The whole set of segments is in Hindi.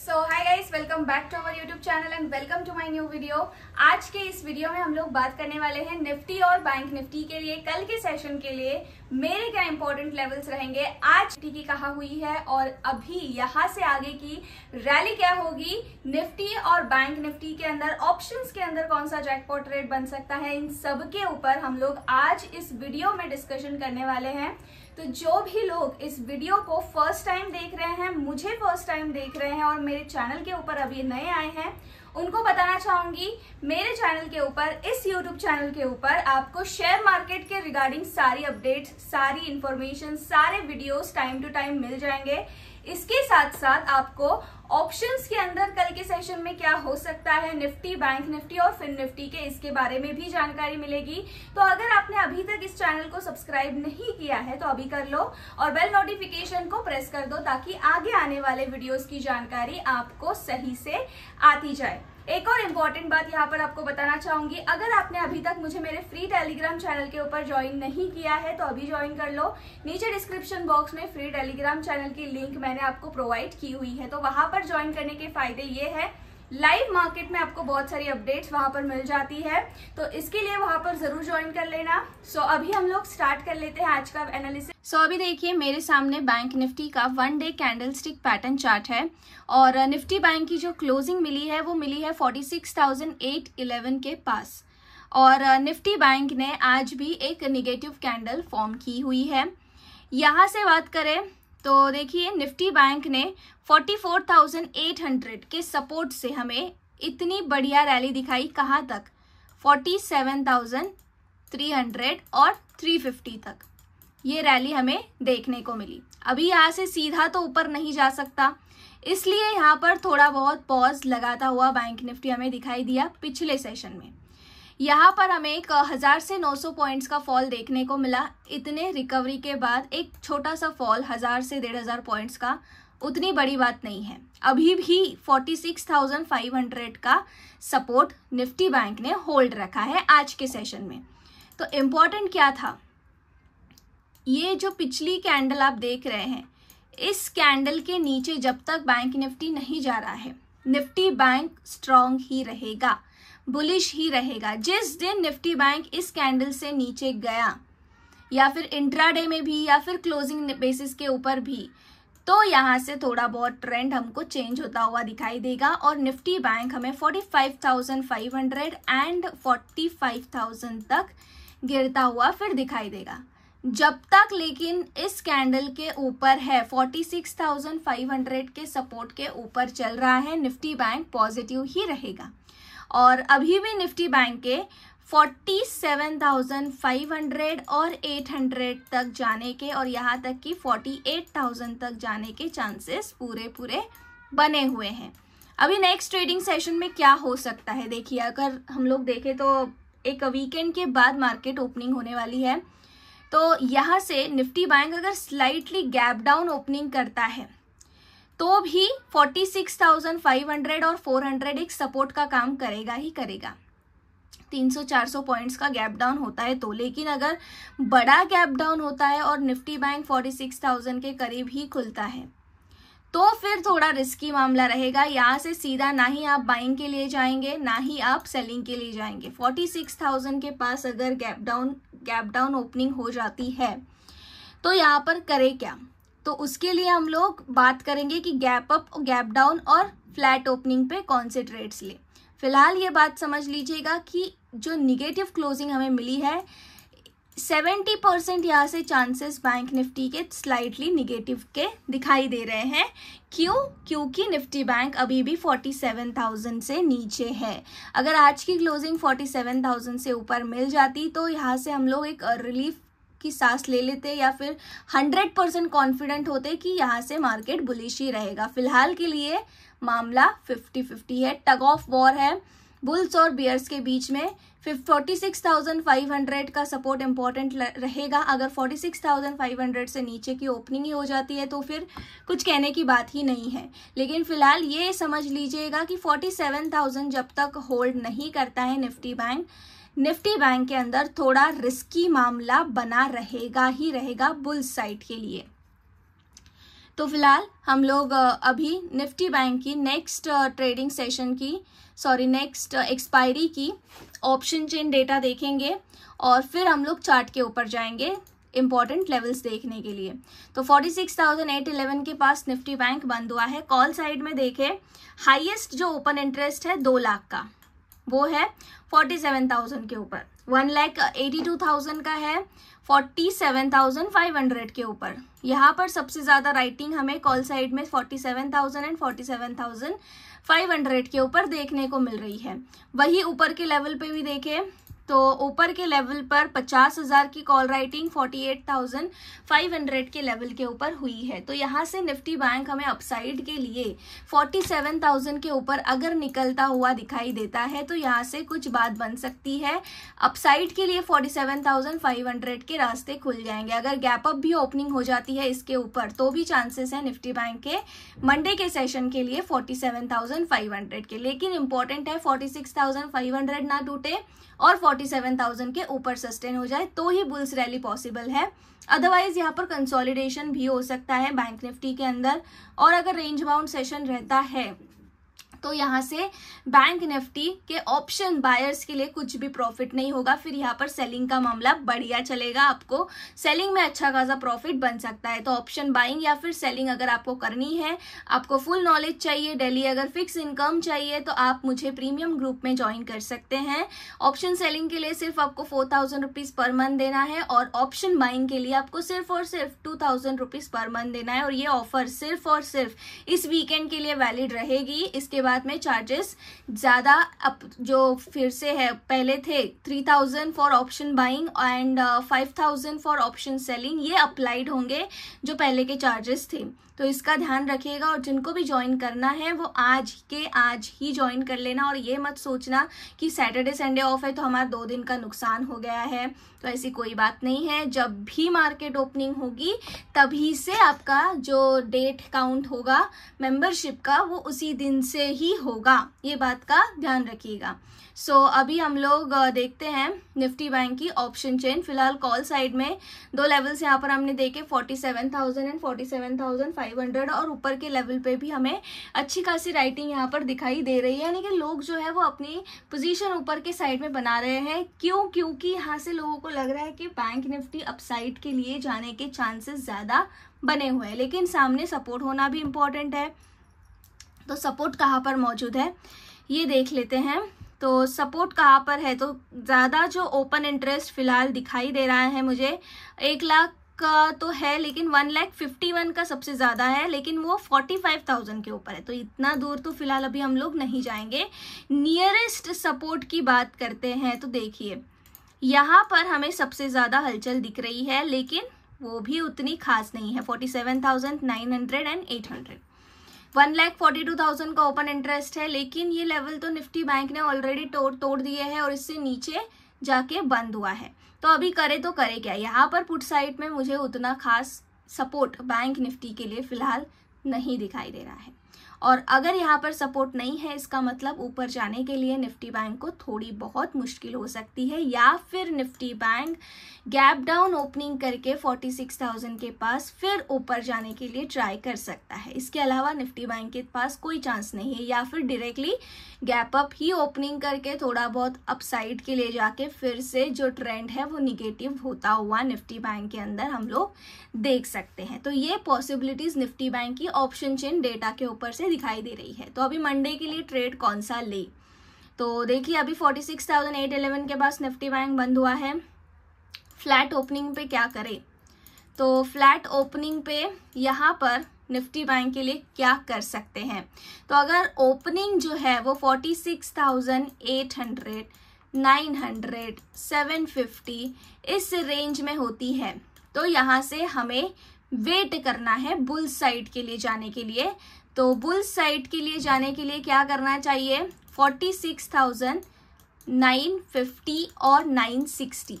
so hi guys welcome back to our YouTube channel and welcome to my new video आज के इस वीडियो में हम लोग बात करने वाले हैं निफ्टी और बैंक निफ्टी के लिए कल के सेशन के लिए मेरे क्या इंपॉर्टेंट लेवल्स रहेंगे आज निफ्टी की कहा हुई है और अभी यहाँ से आगे की रैली क्या होगी निफ्टी और बैंक निफ्टी के अंदर ऑप्शन के अंदर कौन सा जैकपॉट रेट बन सकता है इन सब के ऊपर हम लोग आज इस वीडियो में डिस्कशन करने वाले हैं तो जो भी लोग इस वीडियो को फर्स्ट टाइम देख रहे हैं मुझे फर्स्ट टाइम देख रहे हैं और मेरे चैनल के ऊपर अभी नए आए हैं उनको बताना चाहूंगी मेरे चैनल के ऊपर इस यूट्यूब चैनल के ऊपर आपको शेयर मार्केट के रिगार्डिंग सारी अपडेट सारी इंफॉर्मेशन सारे वीडियोस टाइम टू टाइम मिल जाएंगे इसके साथ साथ आपको ऑप्शंस के अंदर कल के सेशन में क्या हो सकता है निफ्टी बैंक निफ्टी और फिन निफ्टी के इसके बारे में भी जानकारी मिलेगी तो अगर आपने अभी तक इस चैनल को सब्सक्राइब नहीं किया है तो अभी कर लो और बेल नोटिफिकेशन को प्रेस कर दो ताकि आगे आने वाले वीडियोस की जानकारी आपको सही से आती जाए एक और इम्पॉर्टेंट बात यहाँ पर आपको बताना चाहूंगी अगर आपने अभी तक मुझे मेरे फ्री टेलीग्राम चैनल के ऊपर ज्वाइन नहीं किया है तो अभी ज्वाइन कर लो नीचे डिस्क्रिप्शन बॉक्स में फ्री टेलीग्राम चैनल की लिंक मैंने आपको प्रोवाइड की हुई है तो वहां पर पर ज्वाइन करने के फायदे ये है लाइव मार्केट में आपको बहुत सारी अपडेट्स वहां पर मिल जाती है तो इसके लिए वहां पर जरूर ज्वाइन कर लेना सो so, अभी हम लोग स्टार्ट कर लेते हैं आज का एनालिसिस सो so, अभी देखिए मेरे सामने बैंक निफ्टी का one day candlestick pattern chart है और निफ्टी बैंक की जो क्लोजिंग मिली है वो मिली है फोर्टी के पास और निफ्टी बैंक ने आज भी एक निगेटिव कैंडल फॉर्म की हुई है यहाँ से बात करें तो देखिए निफ्टी बैंक ने 44,800 के सपोर्ट से हमें इतनी बढ़िया रैली दिखाई कहाँ तक 47,300 और 350 तक ये रैली हमें देखने को मिली अभी यहाँ से सीधा तो ऊपर नहीं जा सकता इसलिए यहाँ पर थोड़ा बहुत पॉज लगाता हुआ बैंक निफ्टी हमें दिखाई दिया पिछले सेशन में यहाँ पर हमें एक हज़ार से 900 पॉइंट्स का फॉल देखने को मिला इतने रिकवरी के बाद एक छोटा सा फॉल हज़ार से डेढ़ हज़ार पॉइंट्स का उतनी बड़ी बात नहीं है अभी भी 46,500 का सपोर्ट निफ्टी बैंक ने होल्ड रखा है आज के सेशन में तो इम्पॉर्टेंट क्या था ये जो पिछली कैंडल आप देख रहे हैं इस कैंडल के नीचे जब तक बैंक निफ्टी नहीं जा रहा है निफ्टी बैंक स्ट्रांग ही रहेगा बुलिश ही रहेगा जिस दिन निफ्टी बैंक इस कैंडल से नीचे गया या फिर इंट्राडे में भी या फिर क्लोजिंग बेसिस के ऊपर भी तो यहाँ से थोड़ा बहुत ट्रेंड हमको चेंज होता हुआ दिखाई देगा और निफ्टी बैंक हमें 45,500 एंड 45,000 तक गिरता हुआ फिर दिखाई देगा जब तक लेकिन इस कैंडल के ऊपर है 46,500 के सपोर्ट के ऊपर चल रहा है निफ्टी बैंक पॉजिटिव ही रहेगा और अभी भी निफ्टी बैंक के 47,500 और 800 तक जाने के और यहाँ तक कि 48,000 तक जाने के चांसेस पूरे पूरे बने हुए हैं अभी नेक्स्ट ट्रेडिंग सेशन में क्या हो सकता है देखिए अगर हम लोग देखें तो एक वीकेंड के बाद मार्केट ओपनिंग होने वाली है तो यहाँ से निफ्टी बैंक अगर स्लाइटली गैप डाउन ओपनिंग करता है तो भी 46,500 और 400 एक सपोर्ट का काम करेगा ही करेगा 300-400 पॉइंट्स का गैप डाउन होता है तो लेकिन अगर बड़ा गैप डाउन होता है और निफ्टी बैंक 46,000 के करीब ही खुलता है तो फिर थोड़ा रिस्की मामला रहेगा यहाँ से सीधा ना ही आप बाइंग के लिए जाएंगे ना ही आप सेलिंग के लिए जाएंगे 46,000 के पास अगर gap down gap down opening हो जाती है तो यहाँ पर करे क्या तो उसके लिए हम लोग बात करेंगे कि गैप अप गैप डाउन और फ्लैट ओपनिंग पे कौन से ट्रेड्स लें फिलहाल ये बात समझ लीजिएगा कि जो निगेटिव क्लोजिंग हमें मिली है सेवेंटी परसेंट यहाँ से चांसेस बैंक निफ्टी के स्लाइटली निगेटिव के दिखाई दे रहे हैं क्यों क्योंकि निफ्टी बैंक अभी भी 47,000 से नीचे है अगर आज की क्लोजिंग 47,000 से ऊपर मिल जाती तो यहाँ से हम लोग एक रिलीफ की सांस ले लेते या फिर हंड्रेड परसेंट कॉन्फिडेंट होते कि यहाँ से मार्केट बुलिश ही रहेगा फिलहाल के लिए मामला फिफ्टी फिफ्टी है टग ऑफ वॉर है बुल्स और बियर्स के बीच में forty six thousand five hundred का सपोर्ट इम्पॉर्टेंट रहेगा अगर forty six thousand five hundred से नीचे की ओपनिंग ही हो जाती है तो फिर कुछ कहने की बात ही नहीं है लेकिन फिलहाल ये समझ लीजिएगा कि फोर्टी सेवन थाउजेंड जब तक होल्ड नहीं करता है निफ्टी बैंक निफ्टी बैंक के अंदर थोड़ा रिस्की मामला बना रहेगा ही रहेगा बुल साइड के लिए तो फिलहाल हम लोग अभी निफ्टी बैंक की नेक्स्ट ट्रेडिंग सेशन की सॉरी नेक्स्ट एक्सपायरी की ऑप्शन चेन डेटा देखेंगे और फिर हम लोग चार्ट के ऊपर जाएंगे इंपॉर्टेंट लेवल्स देखने के लिए तो 46,811 के पास निफ्टी बैंक बंद हुआ है कॉल साइड में देखें हाईएस्ट जो ओपन इंटरेस्ट है दो लाख का वो है फोर्टी सेवन थाउजेंड के ऊपर one lakh eighty two thousand का है forty seven thousand five hundred के ऊपर यहाँ पर सबसे ज़्यादा राइटिंग हमें कॉल साइड में forty seven thousand and forty seven thousand five hundred के ऊपर देखने को मिल रही है वही ऊपर के लेवल पे भी देखें तो ऊपर के लेवल पर पचास हज़ार की call writing forty eight thousand five hundred के लेवल के ऊपर हुई है तो यहाँ से निफ्टी बैंक हमें अपसाइड के लिए फोर्टी सेवन थाउजेंड के ऊपर अगर निकलता हुआ दिखाई देता है तो यहाँ से कुछ बात बन सकती है अपसाइड के लिए forty seven thousand five hundred के रास्ते खुल जाएंगे अगर गैप अप भी ओपनिंग हो जाती है इसके ऊपर तो भी चांसेस है निफ्टी बैंक के मंडे के सेशन के लिए हंड्रेड के लेकिन इंपॉर्टेंट है हंड्रेड ना टूटे और 47,000 सेवन थाउजेंड के ऊपर सस्टेन हो जाए तो ही बुल्स रैली पॉसिबल है अदरवाइज यहाँ पर कंसोलिडेशन भी हो सकता है बैंक निफ्टी के अंदर और अगर रेंज बाउंड सेशन रहता है तो यहाँ से बैंक निफ्टी के ऑप्शन बायर्स के लिए कुछ भी प्रॉफिट नहीं होगा फिर यहाँ पर सेलिंग का मामला बढ़िया चलेगा आपको सेलिंग में अच्छा खासा प्रॉफिट बन सकता है तो ऑप्शन बाइंग या फिर सेलिंग अगर आपको करनी है आपको फुल नॉलेज चाहिए डेली अगर फिक्स इनकम चाहिए तो आप मुझे प्रीमियम ग्रुप में ज्वाइन कर सकते हैं ऑप्शन सेलिंग के लिए सिर्फ आपको four thousand rupees per month देना है और ऑप्शन बाइंग के लिए आपको सिर्फ और सिर्फ two thousand rupees per month देना है और ये ऑफर सिर्फ और सिर्फ इस वीकेंड के लिए वैलिड रहेगी इसके बाद शुरुआत में चार्जेस ज़्यादा अप जो फिर से है पहले थे three thousand for option buying and five thousand for option selling ये अप्लाइड होंगे जो पहले के चार्जेस थे तो इसका ध्यान रखिएगा और जिनको भी ज्वाइन करना है वो आज के आज ही ज्वाइन कर लेना और ये मत सोचना कि सैटरडे संडे ऑफ है तो हमारा दो दिन का नुकसान हो गया है तो ऐसी कोई बात नहीं है जब भी मार्केट ओपनिंग होगी तभी से आपका जो डेट काउंट होगा मेंबरशिप का वो उसी दिन से ही होगा ये बात का ध्यान रखिएगा सो so, अभी हम लोग देखते हैं निफ्टी बैंक की ऑप्शन चेन फिलहाल कॉल साइड में दो लेवल्स यहाँ पर हमने देखे forty seven thousand and forty seven thousand five hundred और ऊपर के लेवल पे भी हमें अच्छी खासी राइटिंग यहाँ पर दिखाई दे रही है यानी कि लोग जो है वो अपनी पोजीशन ऊपर के साइड में बना रहे हैं क्यों क्योंकि यहाँ से लोगों को लग रहा है कि बैंक निफ्टी अपसाइड के लिए जाने के चांसेस ज़्यादा बने हुए हैं लेकिन सामने सपोर्ट होना भी इम्पोर्टेंट है तो सपोर्ट कहाँ पर मौजूद है ये देख लेते हैं तो सपोर्ट कहाँ पर है तो ज़्यादा जो ओपन इंटरेस्ट फिलहाल दिखाई दे रहा है मुझे एक लाख का तो है लेकिन वन लैख फिफ्टी वन का सबसे ज़्यादा है लेकिन वो फोर्टी फाइव थाउजेंड के ऊपर है तो इतना दूर तो फिलहाल अभी हम लोग नहीं जाएंगे नियरेस्ट सपोर्ट की बात करते हैं तो देखिए यहाँ पर हमें सबसे ज़्यादा हलचल दिख रही है लेकिन वो भी उतनी खास नहीं है forty seven thousand nine hundred and eight hundred one lakh forty two thousand का ओपन इंटरेस्ट है लेकिन ये लेवल तो निफ्टी बैंक ने ऑलरेडी तोड़ तोड़ दिए है और इससे नीचे जाके बंद हुआ है तो अभी करे तो करे क्या यहाँ पर पुट साइड में मुझे उतना खास सपोर्ट बैंक निफ्टी के लिए फिलहाल नहीं दिखाई दे रहा है और अगर यहाँ पर सपोर्ट नहीं है इसका मतलब ऊपर जाने के लिए निफ्टी बैंक को थोड़ी बहुत मुश्किल हो सकती है या फिर Nifty bank gap down opening करके 46,000 के पास फिर ऊपर जाने के लिए ट्राई कर सकता है इसके अलावा निफ्टी बैंक के पास कोई चांस नहीं है या फिर डायरेक्टली गैप अप ही ओपनिंग करके थोड़ा बहुत अपसाइड के लिए जाके फिर से जो ट्रेंड है वो निगेटिव होता हुआ निफ्टी बैंक के अंदर हम लोग देख सकते हैं तो ये पॉसिबिलिटीज़ निफ्टी बैंक की ऑप्शन चेन डेटा के ऊपर से दिखाई दे रही है तो अभी मंडे के लिए ट्रेड कौन सा ले तो देखिए अभी forty six thousand eight eleven के पास निफ्टी बैंक बंद हुआ है फ्लैट ओपनिंग पे क्या करें तो फ्लैट ओपनिंग पे यहाँ पर निफ्टी बैंक के लिए क्या कर सकते हैं तो अगर ओपनिंग जो है वो forty six thousand eight hundred nine hundred seven fifty इस रेंज में होती है तो यहाँ से हमें वेट करना है बुल साइड के लिए जाने के लिए तो बुल साइड के लिए जाने के लिए क्या करना चाहिए forty six thousand nine fifty और नाइन सिक्सटी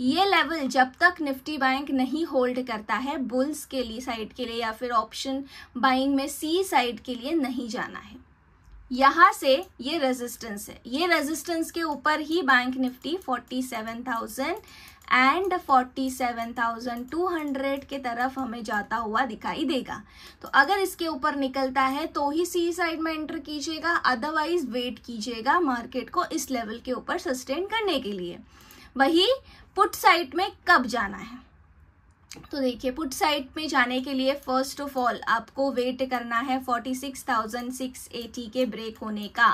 ये लेवल जब तक निफ्टी बैंक नहीं होल्ड करता है बुल्स के लिए साइड के लिए या फिर ऑप्शन बाइंग में सी साइड के लिए नहीं जाना है यहाँ से ये रेजिस्टेंस है ये रेजिस्टेंस के ऊपर ही bank Nifty forty seven thousand and 47,200 के तरफ हमें जाता हुआ दिखाई देगा तो अगर इसके ऊपर निकलता है तो ही सी साइड में एंटर कीजिएगा अदरवाइज वेट कीजिएगा मार्केट को इस लेवल के ऊपर सस्टेन करने के लिए वही पुट साइड में कब जाना है तो देखिए पुट साइड में जाने के लिए फर्स्ट ऑफ ऑल आपको वेट करना है फोर्टी सिक्स थाउजेंड सिक्स के ब्रेक होने का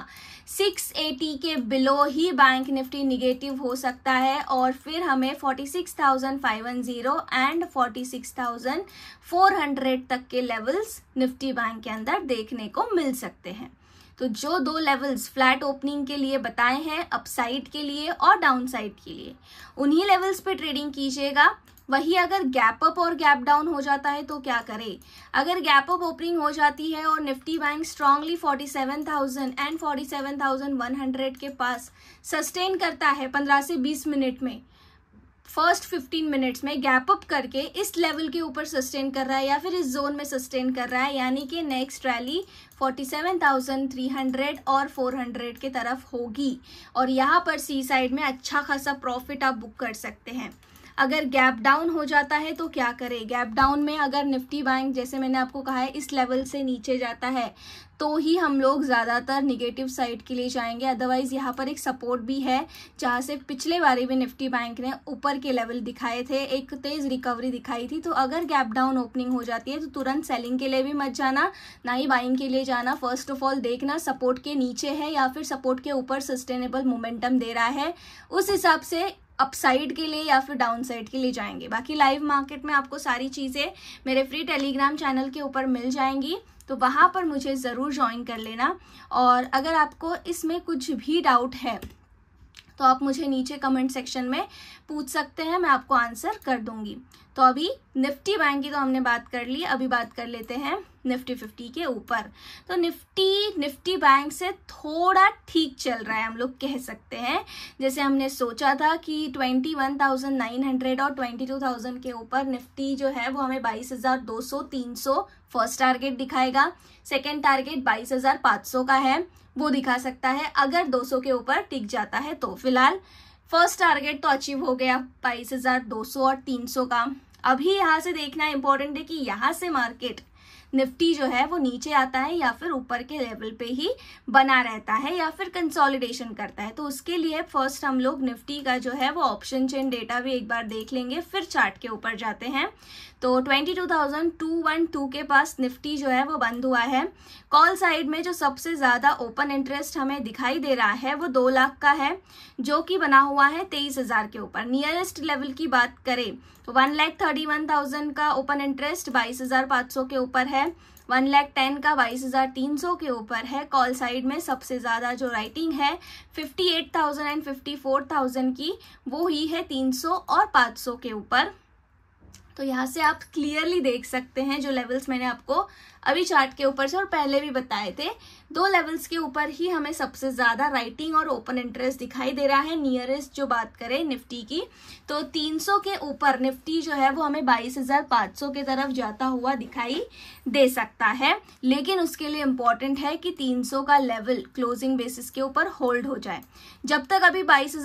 सिक्स के बिलो ही बैंक निफ्टी निगेटिव हो सकता है और फिर हमें forty six thousand five one zero and forty six thousand four hundred तक के लेवल्स निफ्टी बैंक के अंदर देखने को मिल सकते हैं तो जो दो लेवल्स फ्लैट ओपनिंग के लिए बताए हैं अपसाइड के लिए और डाउनसाइड के लिए उन्हीं लेवल्स पे ट्रेडिंग कीजिएगा वही अगर गैप अप और गैप डाउन हो जाता है तो क्या करें अगर गैप अप ओपनिंग हो जाती है और निफ्टी बैंक स्ट्रांगली 47,000 एंड 47,100 के पास सस्टेन करता है 15 से 20 मिनट में फर्स्ट 15 मिनट्स में गैप अप करके इस लेवल के ऊपर सस्टेन कर रहा है या फिर इस जोन में सस्टेन कर रहा है यानी कि नेक्स्ट रैली 47,300 और 400 के तरफ होगी और यहाँ पर सी साइड में अच्छा खासा प्रॉफिट आप बुक कर सकते हैं अगर गैप डाउन हो जाता है तो क्या करें गैप डाउन में अगर निफ्टी बैंक जैसे मैंने आपको कहा है इस लेवल से नीचे जाता है तो ही हम लोग ज़्यादातर निगेटिव साइड के लिए जाएंगे अदरवाइज़ यहाँ पर एक सपोर्ट भी है जहाँ से पिछले बारी भी निफ्टी बैंक ने ऊपर के लेवल दिखाए थे एक तेज़ रिकवरी दिखाई थी तो अगर गैप डाउन ओपनिंग हो जाती है तो तुरंत सेलिंग के लिए भी मत जाना ना ही बाइंग के लिए जाना फर्स्ट ऑफ ऑल देखना सपोर्ट के नीचे है या फिर सपोर्ट के ऊपर सस्टेनेबल मोमेंटम दे रहा है उस हिसाब से अपसाइड के लिए या फिर डाउन साइड के लिए जाएंगे बाकी लाइव मार्केट में आपको सारी चीज़ें मेरे फ्री टेलीग्राम चैनल के ऊपर मिल जाएंगी तो वहाँ पर मुझे ज़रूर ज्वाइन कर लेना और अगर आपको इसमें कुछ भी डाउट है तो आप मुझे नीचे कमेंट सेक्शन में पूछ सकते हैं मैं आपको आंसर कर दूंगी तो अभी निफ्टी बैंक की तो हमने बात कर ली अभी बात कर लेते हैं निफ्टी फिफ्टी के ऊपर तो निफ्टी निफ्टी बैंक से थोड़ा ठीक चल रहा है हम लोग कह सकते हैं जैसे हमने सोचा था कि twenty one thousand nine hundred और ट्वेंटी टू थाउजेंड के ऊपर निफ्टी जो है वो हमें बाईस हज़ार दो सौ तीन सौ फर्स्ट टारगेट दिखाएगा सेकेंड टारगेट बाईस हज़ार पाँच सौ का है वो दिखा सकता है अगर दो सौ के ऊपर टिक जाता है तो फिलहाल फर्स्ट टारगेट तो अचीव हो गया बाईस हज़ार दो सौ और तीन सौ का अभी यहाँ से देखना इम्पोर्टेंट है कि यहाँ से मार्केट निफ्टी जो है वो नीचे आता है या फिर ऊपर के लेवल पे ही बना रहता है या फिर कंसोलिडेशन करता है तो उसके लिए फर्स्ट हम लोग निफ्टी का जो है वो ऑप्शन चेन डेटा भी एक बार देख लेंगे फिर चार्ट के ऊपर जाते हैं तो twenty two thousand two one two के पास निफ्टी जो है वो बंद हुआ है कॉल साइड में जो सबसे ज़्यादा ओपन इंटरेस्ट हमें दिखाई दे रहा है वो दो लाख का है जो कि बना हुआ है तेईस हज़ार के ऊपर नियरेस्ट लेवल की बात करें तो one lakh thirty one thousand का ओपन इंटरेस्ट बाईस हज़ार पाँच सौ के ऊपर है वन लैख टेन का बाईस हज़ार तीन सौ के ऊपर है कॉल साइड में सबसे ज़्यादा जो राइटिंग है fifty eight thousand and fifty four thousand की वो ही है तीन सौ और पाँच सौ के ऊपर तो यहाँ से आप क्लियरली देख सकते हैं जो लेवल्स मैंने आपको अभी चार्ट के ऊपर से और पहले भी बताए थे दो लेवल्स के ऊपर ही हमें सबसे ज़्यादा राइटिंग और ओपन इंटरेस्ट दिखाई दे रहा है नियरेस्ट जो बात करें निफ्टी की तो 300 के ऊपर निफ्टी जो है वो हमें 22,500 के तरफ जाता हुआ दिखाई दे सकता है लेकिन उसके लिए इम्पॉर्टेंट है कि 300 का लेवल क्लोजिंग बेसिस के ऊपर होल्ड हो जाए जब तक अभी बाईस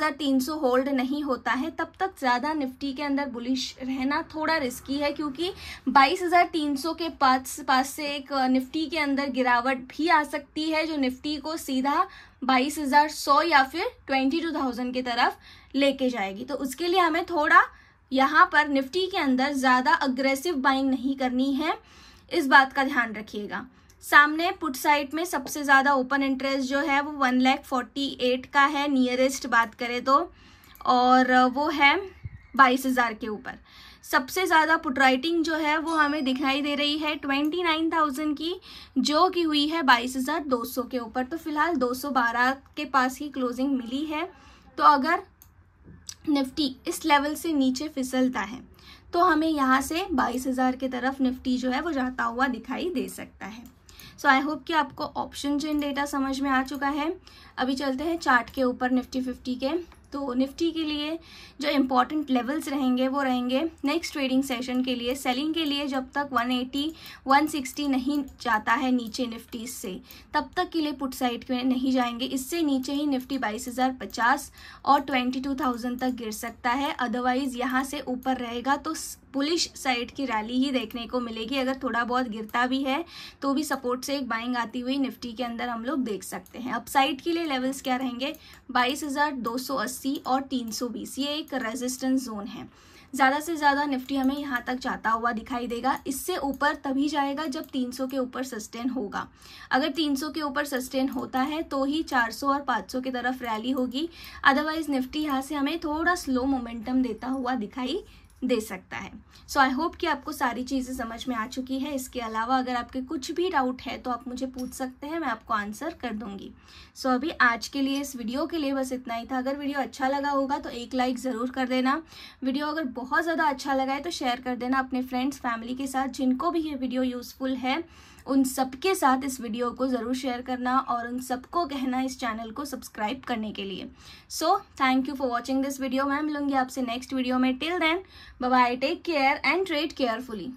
होल्ड नहीं होता है तब तक ज़्यादा निफ्टी के अंदर बुलिश रहना थोड़ा रिस्की है क्योंकि बाईस के पास पास से से एक निफ्टी के अंदर गिरावट भी आ सकती है जो निफ्टी को सीधा 22,100 या फिर 22,000 की तरफ लेके जाएगी तो उसके लिए हमें थोड़ा यहाँ पर निफ्टी के अंदर ज़्यादा अग्रेसिव बाइंग नहीं करनी है इस बात का ध्यान रखिएगा सामने पुट साइड में सबसे ज़्यादा ओपन इंटरेस्ट जो है वो वन लैख फोर्टी एट का है नियरेस्ट बात करें तो और वो है बाईस हज़ार के ऊपर सबसे ज़्यादा पुट राइटिंग जो है वो हमें दिखाई दे रही है ट्वेंटी नाइन थाउजेंड की जो कि हुई है बाईस हज़ार दो सौ के ऊपर तो फिलहाल दो सौ बारह के पास ही क्लोजिंग मिली है तो अगर निफ्टी इस लेवल से नीचे फिसलता है तो हमें यहाँ से बाईस हज़ार की तरफ निफ्टी जो है वो जाता हुआ दिखाई दे सकता है सो आई होप कि आपको ऑप्शन चेन डेटा समझ में आ चुका है अभी चलते हैं चार्ट के ऊपर निफ्टी फिफ्टी के तो निफ्टी के लिए जो इम्पॉर्टेंट लेवल्स रहेंगे वो रहेंगे नेक्स्ट ट्रेडिंग सेशन के लिए सेलिंग के लिए जब तक 180 160 नहीं जाता है नीचे निफ्टी से तब तक के लिए पुट साइड के नहीं जाएंगे इससे नीचे ही निफ्टी 22,050 और 22,000 तक गिर सकता है अदरवाइज़ यहाँ से ऊपर रहेगा तो पुलिस साइड की रैली ही देखने को मिलेगी अगर थोड़ा बहुत गिरता भी है तो भी सपोर्ट से एक बाइंग आती हुई निफ्टी के अंदर हम लोग देख सकते हैं अब साइड के लिए लेवल्स क्या रहेंगे 22,280 और 320 ये एक रेजिस्टेंस जोन है ज़्यादा से ज़्यादा निफ्टी हमें यहाँ तक जाता हुआ दिखाई देगा इससे ऊपर तभी जाएगा जब 300 के ऊपर सस्टेन होगा अगर 300 के ऊपर सस्टेन होता है तो ही 400 और 500 की तरफ रैली होगी अदरवाइज निफ्टी यहाँ से हमें थोड़ा स्लो मोमेंटम देता हुआ दिखाई दे सकता है सो आई होप कि आपको सारी चीज़ें समझ में आ चुकी है इसके अलावा अगर आपके कुछ भी डाउट है तो आप मुझे पूछ सकते हैं मैं आपको आंसर कर दूंगी सो so, अभी आज के लिए इस वीडियो के लिए बस इतना ही था अगर वीडियो अच्छा लगा होगा तो एक लाइक ज़रूर कर देना वीडियो अगर बहुत ज़्यादा अच्छा लगा है तो शेयर कर देना अपने फ्रेंड्स फैमिली के साथ जिनको भी ये वीडियो यूज़फुल है उन सबके साथ इस वीडियो को ज़रूर शेयर करना और उन सबको कहना इस चैनल को सब्सक्राइब करने के लिए so thank you for watching this video मैं मिलूंगी आपसे नेक्स्ट वीडियो में till then bye take care and trade carefully